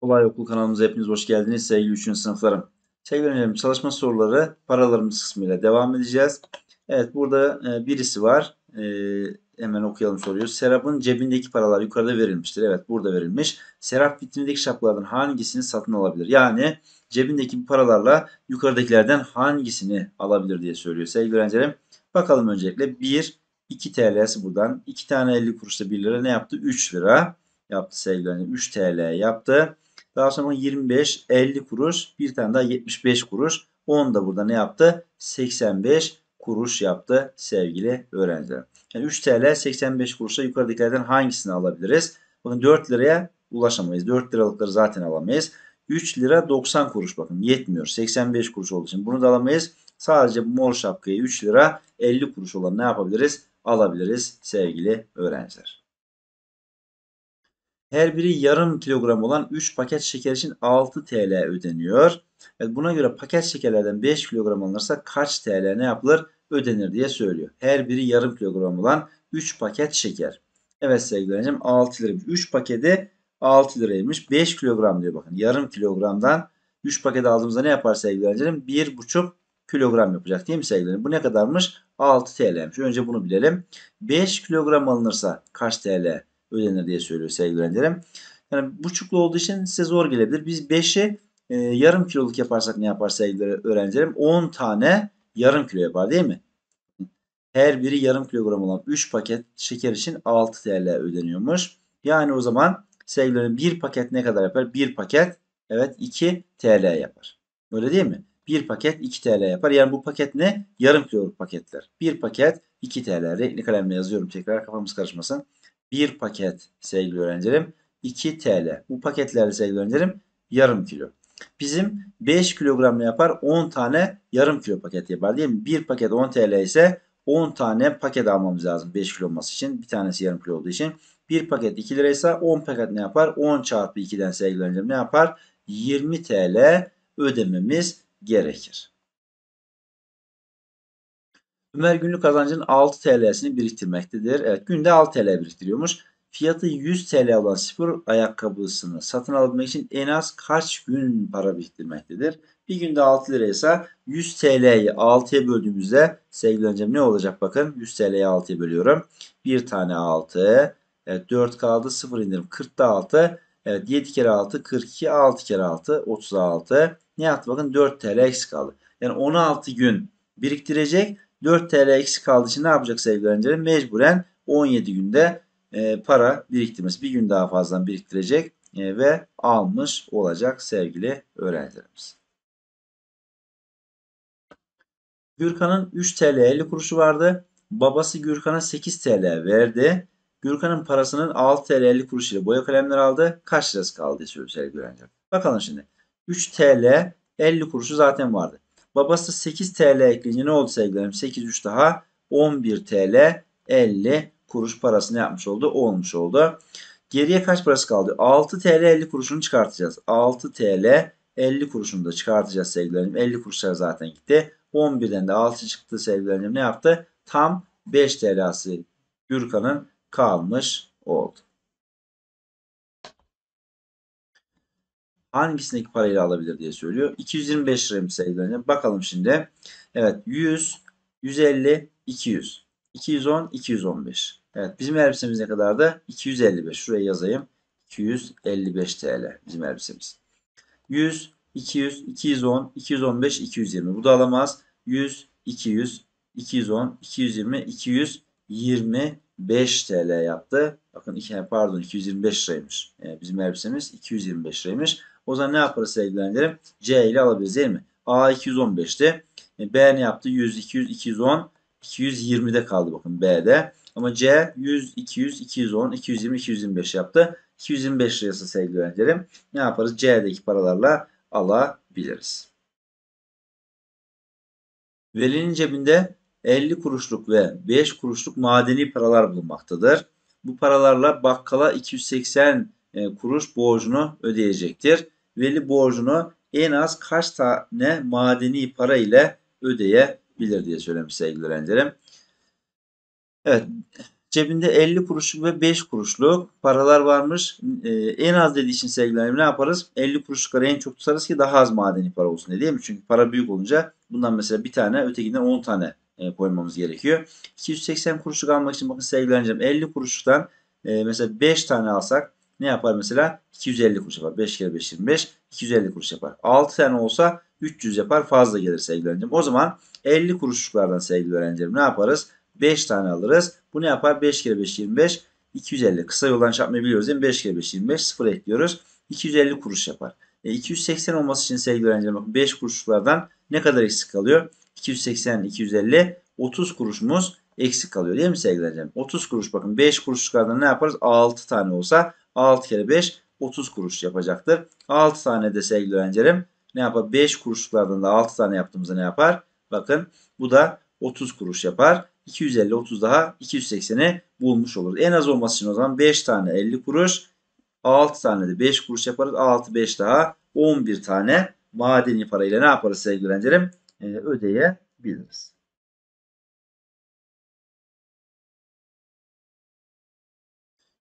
Kolay Okul kanalımıza hepiniz hoş geldiniz sevgili 3. sınıflarım. Sevgili öğrencilerim çalışma soruları paralarımız kısmıyla devam edeceğiz. Evet burada e, birisi var. E, hemen okuyalım soruyu. Serap'ın cebindeki paralar yukarıda verilmiştir. Evet burada verilmiş. Serap vitrindeki şapkalardan hangisini satın alabilir? Yani cebindeki bu paralarla yukarıdakilerden hangisini alabilir diye söylüyor sevgili öğrencilerim. Bakalım öncelikle 1, 2 TL'si buradan. 2 tane 50 kuruşta 1 lira ne yaptı? 3 lira yaptı sevgilerini. 3 TL yaptı. Daha sonra 25, 50 kuruş, bir tane daha 75 kuruş. 10 da burada ne yaptı? 85 kuruş yaptı sevgili öğrenciler. Yani 3 TL 85 kuruşa yukarıdakilerden hangisini alabiliriz? Bakın 4 liraya ulaşamayız. 4 liralıkları zaten alamayız. 3 lira 90 kuruş bakın yetmiyor. 85 kuruş olduğu için bunu da alamayız. Sadece mor şapkayı 3 lira 50 kuruş olan ne yapabiliriz? Alabiliriz sevgili öğrenciler. Her biri yarım kilogram olan 3 paket şeker için 6 TL ödeniyor. Evet, buna göre paket şekerlerden 5 kilogram alınırsa kaç TL ne yapılır? Ödenir diye söylüyor. Her biri yarım kilogram olan 3 paket şeker. Evet sevgili öğrencim 6 liraymış. 3 paketi 6 liraymış. 5 kilogram diyor bakın. Yarım kilogramdan 3 paket aldığımızda ne yapar sevgili öğrencilerim? 1,5 kilogram yapacak değil mi sevgili öğrencilerim? Bu ne kadarmış? 6 TL'miş. Önce bunu bilelim. 5 kilogram alınırsa kaç TL ödenir diye söylüyor sevgili öğrencilerim. Yani buçuklu olduğu için size zor gelebilir. Biz 5'i e, yarım kiloluk yaparsak ne yapar sevgili öğrencilerim? 10 tane yarım kilo yapar değil mi? Her biri yarım kilogram olan 3 paket şeker için 6 TL ödeniyormuş. Yani o zaman sevgilerim bir paket ne kadar yapar? Bir paket evet 2 TL yapar. Öyle değil mi? Bir paket 2 TL yapar. Yani bu paket ne? Yarım kiloluk paketler. Bir paket 2 TL. Renkli kalemle yazıyorum tekrar kafamız karışmasın. 1 paket sevgili öğrencilerim 2 TL. Bu paketlerde sevgili öğrencilerim yarım kilo. Bizim 5 kilogram ne yapar? 10 tane yarım kilo paket yapar değil mi? 1 paket 10 TL ise 10 tane paket almamız lazım 5 kilo olması için. Bir tanesi yarım kilo olduğu için. 1 paket 2 ise 10 paket ne yapar? 10 çarpı 2'den sevgili öğrencilerim ne yapar? 20 TL ödememiz gerekir. Ömer günlük kazancının 6 TL'sini biriktirmektedir. Evet günde 6 TL biriktiriyormuş. Fiyatı 100 TL olan spor ayakkabısını satın alabilmek için en az kaç gün para biriktirmektedir? Bir günde 6 liraysa 100 TL'yi 6'ya böldüğümüzde sevgili öncem ne olacak bakın. 100 TL'yi 6'ya bölüyorum. Bir tane 6. Evet 4 kaldı 0 indirim 40 da 6. Evet 7 kere 6 42 6 kere 6 36. Ne yaptı bakın 4 TL eksik kaldı. Yani 16 gün biriktirecek 4 TL eksik kaldığı için ne yapacak sevgili öğrencilerim? Mecburen 17 günde e, para biriktirmesi. Bir gün daha fazla biriktirecek e, ve almış olacak sevgili öğrencilerimiz. Gürkan'ın 3 TL 50 kuruşu vardı. Babası Gürkan'a 8 TL verdi. Gürkan'ın parasının 6 TL 50 kuruş ile boya kalemler aldı. Kaç lirası kaldı diye söylüyor sevgili öğrenciler. Bakalım şimdi. 3 TL 50 kuruşu zaten vardı. Babası 8 TL ekleyince ne oldu sevgilerim? 8 3 daha 11 TL 50 kuruş parasını yapmış oldu. O olmuş oldu. Geriye kaç parası kaldı? 6 TL 50 kuruşunu çıkartacağız. 6 TL 50 kuruşunu da çıkartacağız sevgilerim. 50 kuruşlar zaten gitti. 11'den de 6 çıktı sevgilerim. Ne yaptı? Tam 5 TL'si Gürkan'ın kalmış oldu. hangisindeki parayla alabilir diye söylüyor. 225 lira sayılarını bakalım şimdi. Evet 100, 150, 200. 210, 215. Evet bizim elbisemiz ne kadardı? 255. Şuraya yazayım. 255 TL bizim elbisemiz. 100, 200, 210, 215, 220. Bu da alamaz. 100, 200, 210, 220, 225 TL yaptı. Bakın pardon 225 liraymış. Ee, bizim elbisemiz 225 liraymış. O zaman ne yaparız sevgili C ile alabiliriz değil mi? A 215'ti. E, B ne yaptı? 100, 200, 210, 220'de kaldı bakın B'de. Ama C 100, 200, 210, 220, 225 yaptı. 225 lirası sevgili Ne yaparız? C'deki paralarla alabiliriz. Velinin cebinde 50 kuruşluk ve 5 kuruşluk madeni paralar bulunmaktadır. Bu paralarla bakkala 280 e, kuruş borcunu ödeyecektir veli borcunu en az kaç tane madeni para ile ödeyebilir diye söylemiş sevgili öğrencilerim. Evet cebinde 50 kuruşluk ve 5 kuruşluk paralar varmış. Ee, en az dediği için sevgilerim ne yaparız? 50 kuruşlukları en çok tutarız ki daha az madeni para olsun diye değil mi? Çünkü para büyük olunca bundan mesela bir tane ötekinden 10 tane e, koymamız gerekiyor. 280 kuruşluk almak için bakın sevgilerim 50 kuruşluktan e, mesela 5 tane alsak ne yapar mesela? 250 kuruş yapar. 5 kere 5 25. 250 kuruş yapar. 6 tane olsa 300 yapar fazla gelir sevgili öğrencim. O zaman 50 kuruşluklardan sevgili öğrencim ne yaparız? 5 tane alırız. Bu ne yapar? 5 kere 5 25. 250. Kısa yoldan çarpmayı biliyoruz değil mi? 5 kere 5 25. 0 ekliyoruz. 250 kuruş yapar. E, 280 olması için sevgili öğrencim bakın 5 kuruşluklardan ne kadar eksik kalıyor? 280, 250, 30 kuruşumuz eksik kalıyor değil mi sevgili öğrencim? 30 kuruş bakın 5 kuruşluklardan ne yaparız? 6 tane olsa 6 kere 5 30 kuruş yapacaktır. 6 tane de sevgili öğrencilerim ne yapar? 5 kuruşluklardan da 6 tane yaptığımızda ne yapar? Bakın bu da 30 kuruş yapar. 250 30 daha 280'i bulmuş olur. En az olması için o zaman 5 tane 50 kuruş 6 tane de 5 kuruş yaparız. 6 5 daha 11 tane madeni parayla ne yaparız sevgili öğrencilerim? Ee, ödeyebiliriz.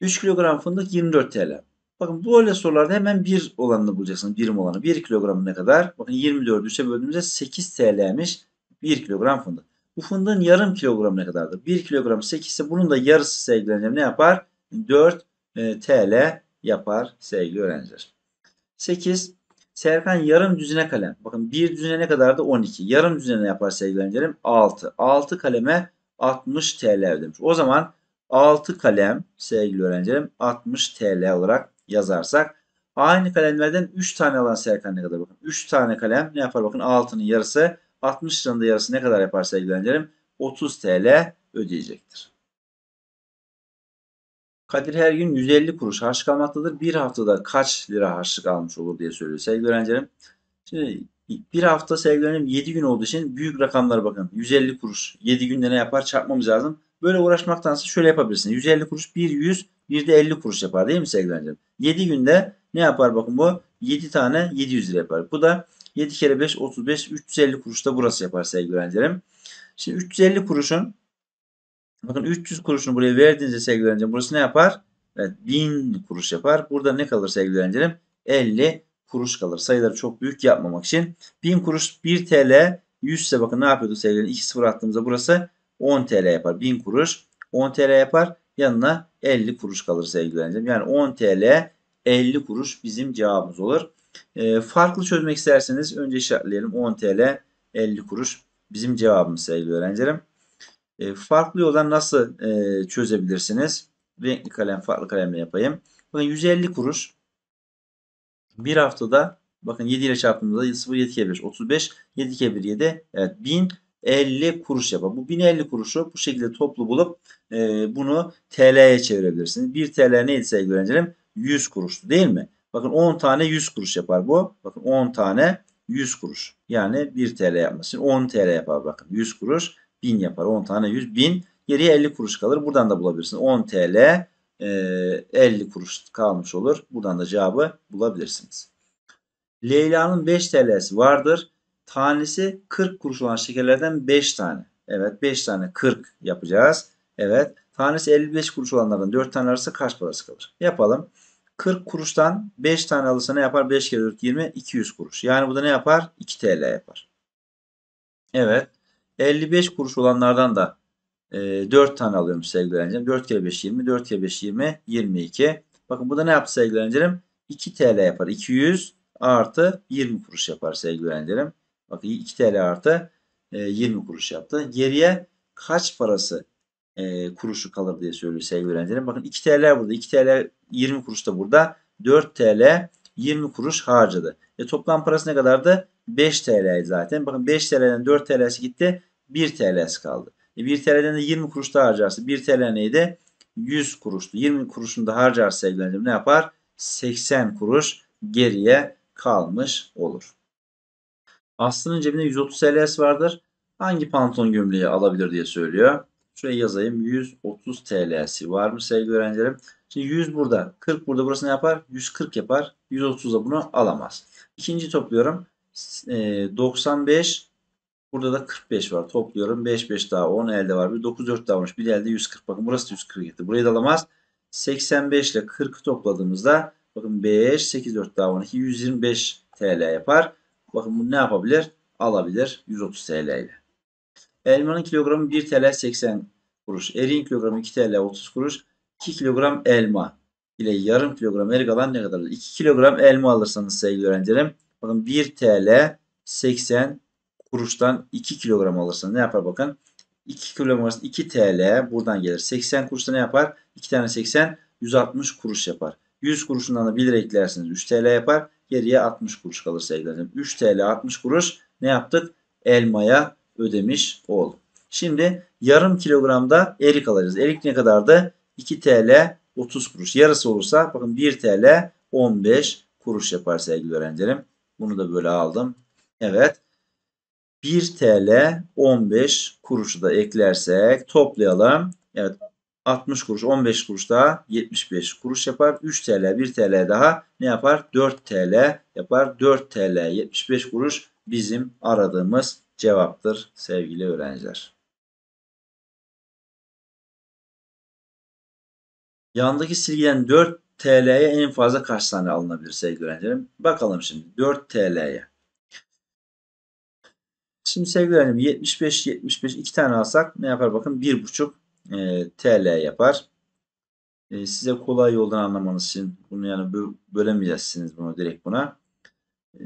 3 kilogram fındık 24 TL. Bakın bu böyle sorularda hemen 1 olanını bulacaksınız. Birim olanı. 1 kilogramı ne kadar? Bakın 24'ü 3'e böldüğümüzde 8 TL'miş 1 kilogram fındık. Bu fındığın yarım kilogramı ne kadardır? 1 kilogram 8 ise bunun da yarısı sevgili ne yapar? 4 e, TL yapar sevgili öğrenciler. 8. Serkan yarım düzine kalem. Bakın bir düzine ne kadardı? 12. Yarım düzine ne yapar sevgili öğrencilerim? 6. 6 kaleme 60 TL ödemiş. O zaman 6 kalem sevgili öğrencilerim 60 TL olarak yazarsak aynı kalemlerden 3 tane alan Serkan ne kadar bakın. 3 tane kalem ne yapar bakın 6'nın yarısı 60 liranın yarısı ne kadar yapar sevgili öğrencilerim? 30 TL ödeyecektir. Kadir her gün 150 kuruş harçlık almaktadır. Bir haftada kaç lira harçlık almış olur diye söylüyor sevgili öğrencilerim. Şimdi bir hafta sevgili öğrencilerim 7 gün olduğu için büyük rakamlara bakın. 150 kuruş 7 günde ne yapar çarpmamız lazım. Böyle uğraşmaktansa şöyle yapabilirsin. 150 kuruş bir 100 bir de 50 kuruş yapar değil mi sevgili öğrencilerim? 7 günde ne yapar bakın bu 7 tane 700 lira yapar. Bu da 7 kere 5 35 350 kuruş da burası yapar sevgili öğrencilerim. Şimdi 350 kuruşun bakın 300 kuruşunu buraya verdiğinizde sevgili öğrencilerim burası ne yapar? Evet 1000 kuruş yapar. Burada ne kalır sevgili öğrencilerim? 50 kuruş kalır. Sayıları çok büyük yapmamak için. 1000 kuruş 1 TL 100 ise bakın ne yapıyordu sevgili 2 sıfır attığımızda burası 10 TL yapar. 1000 kuruş 10 TL yapar. Yanına 50 kuruş kalır sevgili öğrencilerim. Yani 10 TL 50 kuruş bizim cevabımız olur. E, farklı çözmek isterseniz önce işaretleyelim. 10 TL 50 kuruş bizim cevabımız sevgili öğrencilerim. E, farklı yoldan nasıl e, çözebilirsiniz? Renkli kalem farklı kalemle yapayım. Bakın 150 kuruş bir haftada bakın 7 ile çarptığımızda 0 7 kere 5 35 7 kere 1 7 evet 1000 50 kuruş yapar. Bu 1050 kuruşu bu şekilde toplu bulup e, bunu TL'ye çevirebilirsiniz. 1 TL neydi sevgili öğrencilerim? 100 kuruştu değil mi? Bakın 10 tane 100 kuruş yapar bu. Bakın 10 tane 100 kuruş. Yani 1 TL yapması 10 TL yapar bakın. 100 kuruş 1000 yapar. 10 tane 100 1000 geriye 50 kuruş kalır. Buradan da bulabilirsiniz. 10 TL e, 50 kuruş kalmış olur. Buradan da cevabı bulabilirsiniz. Leyla'nın 5 TL'si vardır. Tanesi 40 kuruş olan şekerlerden 5 tane. Evet 5 tane 40 yapacağız. Evet tanesi 55 kuruş olanlardan 4 tane arası kaç parası kalır? Yapalım. 40 kuruştan 5 tane alırsa ne yapar? 5 kere 4 20 200 kuruş. Yani bu da ne yapar? 2 TL yapar. Evet. 55 kuruş olanlardan da e, 4 tane alıyorum sevgili öğrencilerim. 4 kere 5 20, 4 kere 5 20, 22. Bakın bu da ne yaptı sevgili öğrencilerim? 2 TL yapar. 200 artı 20 kuruş yapar sevgili öğrencilerim. Bakın 2 TL artı 20 kuruş yaptı. Geriye kaç parası e, kuruşu kalır diye söylüyor sevgili öğrencilerim. Bakın 2 TL burada. 2 TL 20 kuruş da burada. 4 TL 20 kuruş harcadı. E, toplam parası ne kadardı? 5 TL zaten. Bakın 5 TL'den 4 TL'si gitti. 1 TL'si kaldı. E, 1 TL'den de 20 kuruş daha harcarsa 1 TL neydi? 100 kuruştu. 20 kuruşunu da harcarsa sevgili öğrencilerim ne yapar? 80 kuruş geriye kalmış olur. Aslı'nın cebinde 130 TL'si vardır. Hangi pantolon gömleği alabilir diye söylüyor. Şuraya yazayım. 130 TL'si var mı sevgili öğrencilerim? Şimdi 100 burada. 40 burada. Burası ne yapar? 140 yapar. 130 da bunu alamaz. İkinci topluyorum. 95 e, Burada da 45 var. Topluyorum. 5 5 daha 10 elde var. Bir 9 4 daha varmış. Bir elde 140. Bakın burası da 140 gitti. Burayı da alamaz. 85 ile 40'ı topladığımızda bakın 5 8 4 daha 12 125 TL yapar. Bakın bu ne yapabilir? Alabilir 130 TL ile. Elmanın kilogramı 1 TL 80 kuruş. erin kilogramı 2 TL 30 kuruş. 2 kilogram elma ile yarım kilogram erik alan ne kadar? 2 kilogram elma alırsanız sevgili öğrencilerim. Bakın 1 TL 80 kuruştan 2 kilogram alırsanız ne yapar bakın. 2 kilogram arasında 2 TL buradan gelir. 80 kuruşta ne yapar? 2 tane 80 160 kuruş yapar. 100 kuruşundan da 1 lira eklersiniz 3 TL yapar. Geriye 60 kuruş kalır sevgili 3 TL 60 kuruş ne yaptık? Elmaya ödemiş olduk. Şimdi yarım kilogramda erik alacağız. Erik ne kadardı? 2 TL 30 kuruş. Yarısı olursa bakın 1 TL 15 kuruş yapar sevgili öğrencilerim. Bunu da böyle aldım. Evet. 1 TL 15 kuruşu da eklersek toplayalım. Evet 60 kuruş 15 kuruş daha 75 kuruş yapar. 3 TL 1 TL daha ne yapar? 4 TL yapar. 4 TL 75 kuruş bizim aradığımız cevaptır sevgili öğrenciler. Yandaki silgiden 4 TL'ye en fazla kaç tane alınabilir sevgili öğrencilerim? Bakalım şimdi 4 TL'ye. Şimdi sevgili öğrencim 75 75 iki tane alsak ne yapar bakın 1,5 e, TL yapar. E, size kolay yoldan anlamanız için bunu yani bö bölemeyeceksiniz bunu direkt buna. E,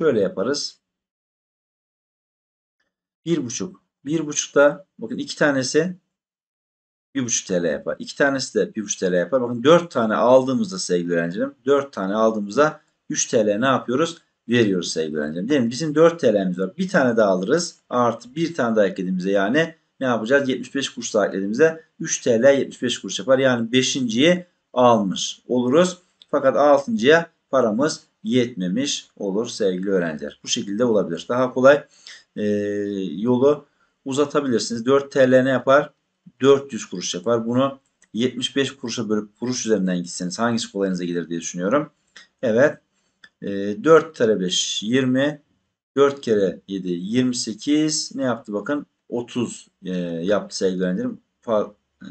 şöyle yaparız. Bir buçuk. Bir da bakın iki tanesi bir buçuk TL yapar. İki tanesi de bir buçuk TL yapar. Bakın dört tane aldığımızda sevgili öğrencilerim dört tane aldığımızda 3 TL ne yapıyoruz? veriyoruz sevgili öğrencilerim. Değil mi? Bizim 4 TL'miz var. Bir tane daha alırız. Artı bir tane daha eklediğimizde yani ne yapacağız? 75 kuruş sahiplerimize 3 TL 75 kuruş yapar. Yani 5.yi almış oluruz. Fakat 6.ya paramız yetmemiş olur sevgili öğrenciler. Bu şekilde olabilir. Daha kolay e, yolu uzatabilirsiniz. 4 TL ne yapar? 400 kuruş yapar. Bunu 75 kuruşa bölüp kuruş üzerinden gitseniz hangisi kolayınıza gelir diye düşünüyorum. Evet. E, 4 kere 5 20 4 kere 7 28 ne yaptı bakın 30 e, yaptı sevgili öğrencilerim. Fa, e,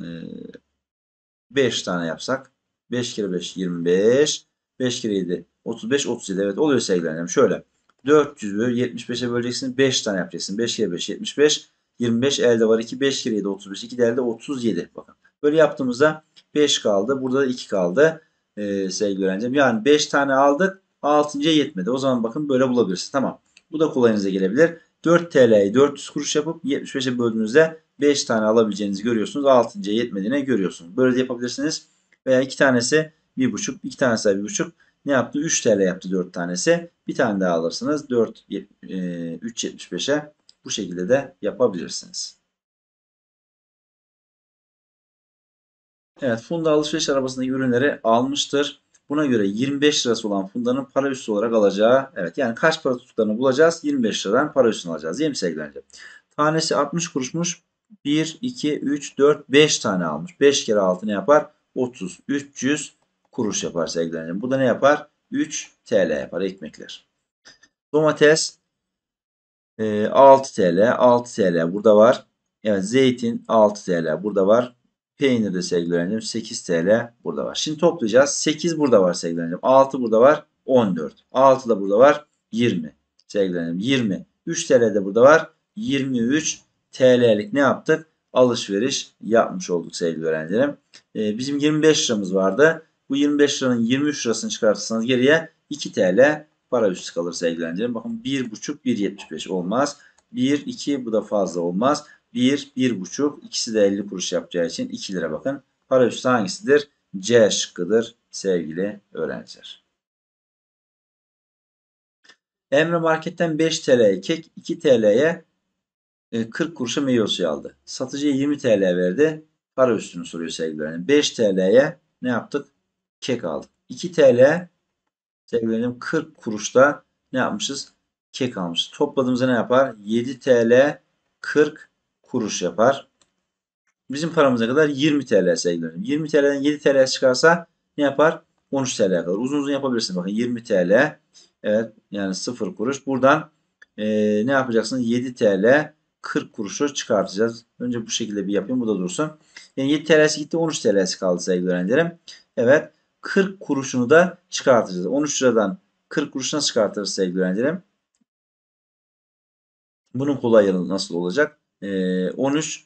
5 tane yapsak. 5 kere 5 25. 5 kere 7 35 37 evet oluyor sevgili öğrencilerim. Şöyle 400 bölü 75'e böleceksin. 5 tane yapacaksın. 5 kere 5 75. 25 elde var 2. 5 kere 7 35. 2 de elde 37. Bakın böyle yaptığımızda 5 kaldı. Burada da 2 kaldı e, sevgili öğrencim. Yani 5 tane aldık. 6.ya yetmedi. O zaman bakın böyle bulabilirsiniz. Tamam. Bu da kolayınıza gelebilir. 4 TL'yi 400 kuruş yapıp 75'e böldüğünüzde 5 tane alabileceğinizi görüyorsunuz. 6. yetmediğine görüyorsunuz. Böyle de yapabilirsiniz. Veya 2 tanesi 1,5, 2 tanesi 1,5 ne yaptı? 3 TL yaptı 4 tanesi. Bir tane daha alırsınız. 4 e, 3.75'e bu şekilde de yapabilirsiniz. Evet Funda alışveriş arabasındaki ürünleri almıştır. Buna göre 25 lirası olan Funda'nın para üstü olarak alacağı evet yani kaç para tuttuklarını bulacağız. 25 liradan para üstünü alacağız. Değil mi Tanesi 60 kuruşmuş. 1, 2, 3, 4, 5 tane almış. 5 kere 6 ne yapar? 30, 300 kuruş yapar sevgilerce. Bu da ne yapar? 3 TL yapar ekmekler. Domates 6 TL, 6 TL burada var. Evet zeytin 6 TL burada var. Peynir de sevgili öğrencim 8 TL burada var. Şimdi toplayacağız. 8 burada var sevgili öğrencim. 6 burada var 14. 6 da burada var 20. Sevgili öğrencim 20. 3 TL de burada var. 23 TL'lik ne yaptık? Alışveriş yapmış olduk sevgili öğrencilerim. Ee, bizim 25 liramız vardı. Bu 25 liranın 23 lirasını çıkartırsanız geriye 2 TL para üstü kalır sevgili öğrencilerim. Bakın 1,5 1,75 olmaz. 1, 2 bu da fazla olmaz. 1, 1,5 ikisi de 50 kuruş yapacağı için 2 lira bakın. Para üstü hangisidir? C şıkkıdır sevgili öğrenciler. Emre marketten 5 TL'ye kek, 2 TL'ye 40 kuruşa meyve suyu aldı. Satıcıya 20 TL verdi. Para üstünü soruyor sevgili öğrencim. 5 TL'ye ne yaptık? Kek aldık. 2 TL sevgili öğrencim 40 kuruşta ne yapmışız? Kek almışız. Topladığımızda ne yapar? 7 TL 40 kuruş yapar. Bizim paramıza kadar 20 TL sevgilerim. 20 TL'den 7 TL çıkarsa ne yapar? 13 TL kadar. Uzun uzun yapabilirsin. Bakın 20 TL. Evet yani 0 kuruş. Buradan e, ne yapacaksınız? 7 TL 40 kuruşu çıkartacağız. Önce bu şekilde bir yapayım. Bu da dursun. Yani 7 TL'si gitti 13 TL'si kaldı sevgili öğrencilerim. Evet 40 kuruşunu da çıkartacağız. 13 liradan 40 kuruşuna çıkartırız sevgili öğrencilerim. Bunun kolay yanı nasıl olacak? e, ee, 13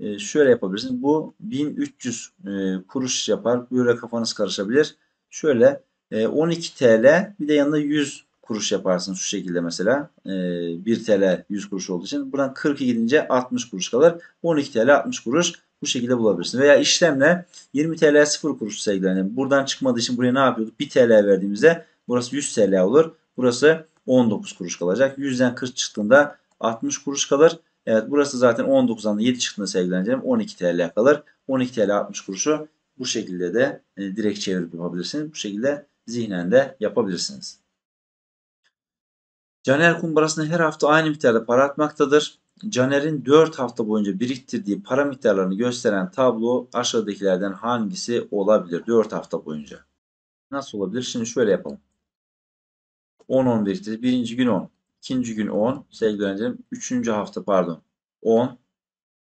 e, şöyle yapabilirsiniz. Bu 1300 e, kuruş yapar. Böyle kafanız karışabilir. Şöyle e, 12 TL bir de yanında 100 kuruş yaparsınız şu şekilde mesela. E, 1 TL 100 kuruş olduğu için. Buradan 40'ı gidince 60 kuruş kalır. 12 TL 60 kuruş bu şekilde bulabilirsiniz. Veya işlemle 20 TL 0 kuruş sevgilerim. buradan çıkmadığı için buraya ne yapıyorduk? 1 TL verdiğimizde burası 100 TL olur. Burası 19 kuruş kalacak. 100'den 40 çıktığında 60 kuruş kalır. Evet burası zaten 19'dan 7 çıktığında sevgileneceğim. 12 TL kalır. 12 TL 60 kuruşu bu şekilde de e, direkt çevirip yapabilirsiniz. Bu şekilde zihnen de yapabilirsiniz. Caner kumbarasına her hafta aynı miktarda para atmaktadır. Caner'in 4 hafta boyunca biriktirdiği para miktarlarını gösteren tablo aşağıdakilerden hangisi olabilir 4 hafta boyunca? Nasıl olabilir? Şimdi şöyle yapalım. 10 11, biriktirdi. Birinci gün 10. İkinci gün 10. Sevgili öğrencilerim. Üçüncü hafta pardon. 10.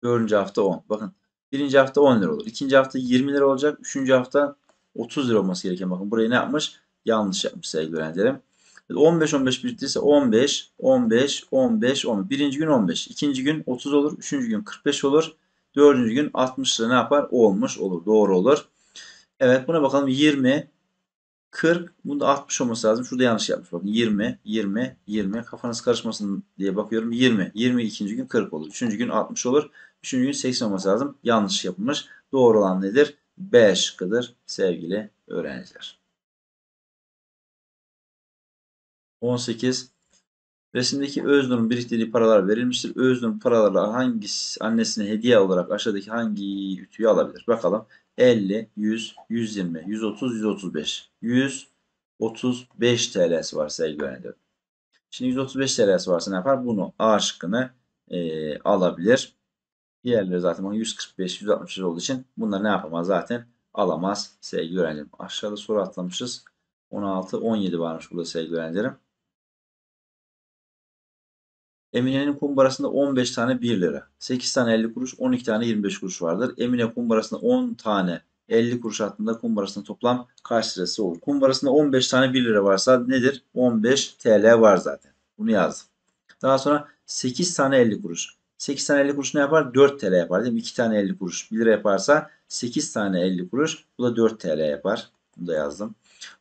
Dördüncü hafta 10. Bakın. Birinci hafta 10 lira olur. ikinci hafta 20 lira olacak. Üçüncü hafta 30 lira olması gereken bakın. Burayı ne yapmış? Yanlış yapmış sevgili öğrencilerim. 15-15 biriktirirse 15, 15, 15, 15. Birinci gün 15. ikinci gün 30 olur. Üçüncü gün 45 olur. Dördüncü gün 60 lira ne yapar? Olmuş olur. Doğru olur. Evet buna bakalım. 20, 40. Bunda 60 olması lazım. Şurada yanlış yapmış. Bakın 20, 20, 20. Kafanız karışmasın diye bakıyorum. 20. 20 ikinci gün 40 olur. Üçüncü gün 60 olur. Üçüncü gün 80 olması lazım. Yanlış yapılmış. Doğru olan nedir? 5 şıkkıdır sevgili öğrenciler. 18. Resimdeki Öznur'un biriktirdiği paralar verilmiştir. Öznur paralarla hangisi annesine hediye olarak aşağıdaki hangi ütüyü alabilir? Bakalım. 50, 100, 120, 130, 135. 135 TL'si var sevgili öğrenciler. Şimdi 135 TL'si varsa ne yapar? Bunu A şıkkını e, alabilir. Diğerleri zaten 145, 165 olduğu için bunları ne yapamaz zaten alamaz sevgili öğrencilerim. Aşağıda soru atlamışız. 16, 17 varmış burada sevgili öğrencilerim. Emine'nin kumbarasında 15 tane 1 lira, 8 tane 50 kuruş, 12 tane 25 kuruş vardır. Emine kumbarasında 10 tane 50 kuruş altında kumbarasında toplam kaç lirası olur? Kumbarasında 15 tane 1 lira varsa nedir? 15 TL var zaten. Bunu yazdım. Daha sonra 8 tane 50 kuruş. 8 tane 50 kuruş ne yapar? 4 TL yapar değil mi? 2 tane 50 kuruş 1 lira yaparsa 8 tane 50 kuruş. Bu da 4 TL yapar. Bunu da yazdım.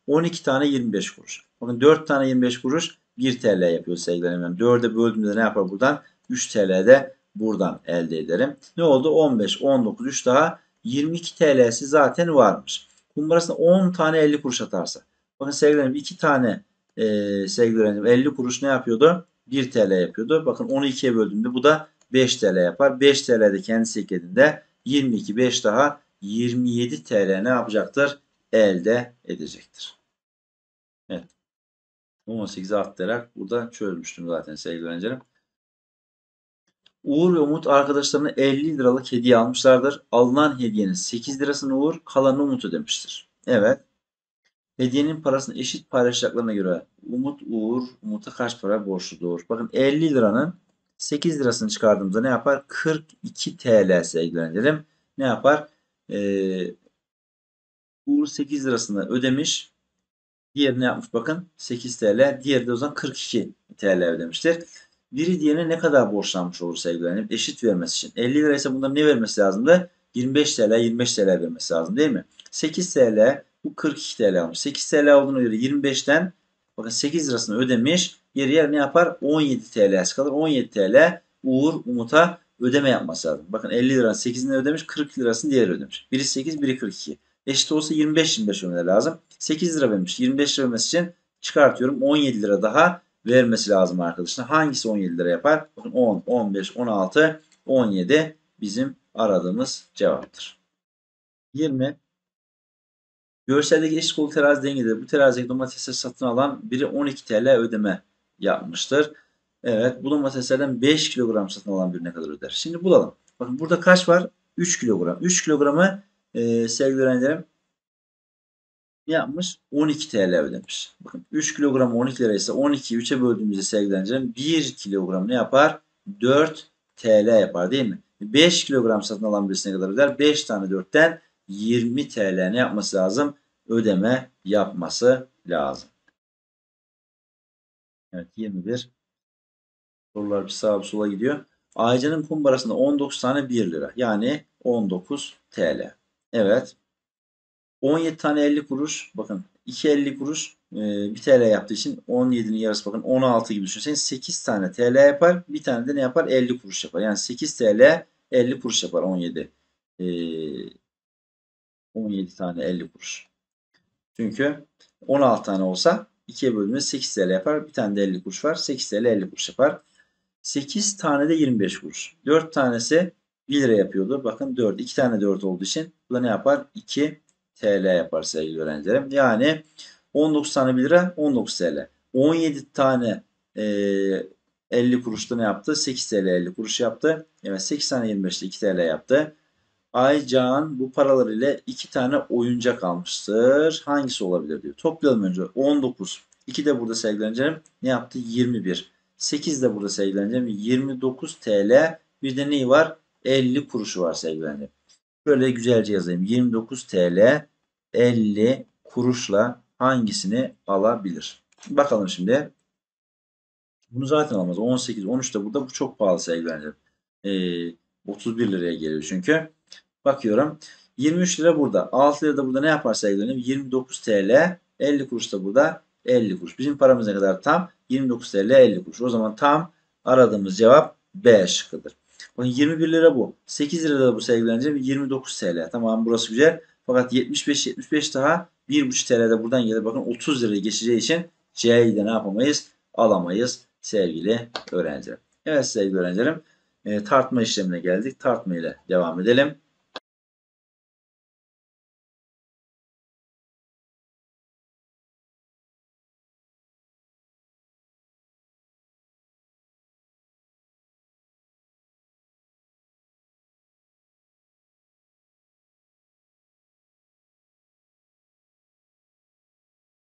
12 tane 25 kuruş. Bakın 4 tane 25 kuruş 1 TL yapıyor sevgili hanımefendi. 4'e böldüğümde ne yapar buradan? 3 TL'de buradan elde ederim. Ne oldu? 15, 19, 3 daha 22 TL'si zaten varmış. Kumbarasına 10 tane 50 kuruş atarsa. Bakın sevgili hanım 2 tane e, sevgili hanım 50 kuruş ne yapıyordu? 1 TL yapıyordu. Bakın onu 2'ye böldüğümde bu da 5 TL yapar. 5 TL'de kendisi eklediğinde 22, 5 daha 27 TL ne yapacaktır? Elde edecektir. Evet. 18'e atlayarak burada çözmüştüm zaten sevgili öğrencilerim. Uğur ve Umut arkadaşlarına 50 liralık hediye almışlardır. Alınan hediyenin 8 lirasını Uğur, kalanını Umut ödemiştir. Evet. Hediyenin parasını eşit paylaşacaklarına göre Umut Uğur, Umut'a kaç para borçlu doğur? Bakın 50 liranın 8 lirasını çıkardığımızda ne yapar? 42 TL sevgili öğrencilerim. Ne yapar? Ee, Uğur 8 lirasını ödemiş. Diğerine yapmış bakın 8 TL. Diğeri de o zaman 42 TL ödemiştir. Biri diğerine ne kadar borçlanmış olur sevgilerim? Eşit vermesi için. 50 lira ise bunların ne vermesi lazımdı? 25 TL 25 TL vermesi lazım değil mi? 8 TL bu 42 TL almış. 8 TL olduğuna göre 25'ten bakın 8 lirasını ödemiş. Geriye ne yapar? 17 TL kalır. 17 TL Uğur Umut'a ödeme yapması lazım. Bakın 50 liranın 8'ini ödemiş, 40 lirasını diğer ödemiş. Biri 8, biri 42. Eşit olsa 25-25 ödemesi lazım. 8 lira vermiş. 25 lira vermesi için çıkartıyorum. 17 lira daha vermesi lazım arkadaşlar. Hangisi 17 lira yapar? Bakın 10, 15, 16, 17 bizim aradığımız cevaptır. 20. Görseldeki eşit kolu terazi dengedir. Bu terazideki domatesleri satın alan biri 12 TL ödeme yapmıştır. Evet bu domateslerden 5 kilogram satın alan birine kadar öder. Şimdi bulalım. Bakın burada kaç var? 3 kilogram. 3 kilogramı e, sevgili öğrencilerim ne yapmış? 12 TL ödemiş. Bakın 3 kilogram 12 lira ise 12'yi 3'e böldüğümüzde sevgili öğrencilerim 1 kilogram ne yapar? 4 TL yapar değil mi? 5 kilogram satın alan birisine kadar öder. 5 tane 4'ten 20 TL ne yapması lazım? Ödeme yapması lazım. Evet 21. Sorular bir sağa bir sola gidiyor. Aycan'ın kumbarasında 19 tane 1 lira. Yani 19 TL. Evet. 17 tane 50 kuruş. Bakın 2 50 kuruş e, 1 TL yaptığı için 17'nin yarısı bakın 16 gibi düşünseniz 8 tane TL yapar. Bir tane de ne yapar? 50 kuruş yapar. Yani 8 TL 50 kuruş yapar 17. E, 17 tane 50 kuruş. Çünkü 16 tane olsa 2'ye bölümü 8 TL yapar. Bir tane de 50 kuruş var. 8 TL 50 kuruş yapar. 8 tane de 25 kuruş. 4 tanesi 1 lira yapıyordu. Bakın 4. 2 tane 4 olduğu için bu da ne yapar? 2 TL yapar sevgili öğrencilerim. Yani 19 tane 1 lira 19 TL. 17 tane e, 50 kuruşta ne yaptı? 8 TL 50 kuruş yaptı. Evet 8 tane 25'te 2 TL yaptı. Aycan bu paralar ile 2 tane oyuncak almıştır. Hangisi olabilir diyor. Toplayalım önce 19. 2 de burada sevgileneceğim. Ne yaptı? 21. 8 de burada sevgileneceğim. 29 TL. Bir de neyi var? 50 kuruşu var sevgili Şöyle güzelce yazayım. 29 TL 50 kuruşla hangisini alabilir? Bakalım şimdi. Bunu zaten almaz. 18, 13 de burada bu çok pahalı sevgili öğrenciler. Ee, 31 liraya geliyor çünkü. Bakıyorum. 23 lira burada. 6 lira da burada ne yapar sevgili 29 TL 50 kuruş da burada 50 kuruş. Bizim paramız ne kadar tam? 29 TL 50 kuruş. O zaman tam aradığımız cevap B şıkkıdır. Bakın 21 lira bu. 8 lira da bu sevgilenecek. 29 TL. Tamam burası güzel. Fakat 75 75 daha 1,5 TL'de buradan gelir. Bakın 30 lira geçeceği için C'yi de ne yapamayız? Alamayız sevgili öğrenciler. Evet sevgili öğrencilerim. E, tartma işlemine geldik. Tartma ile devam edelim.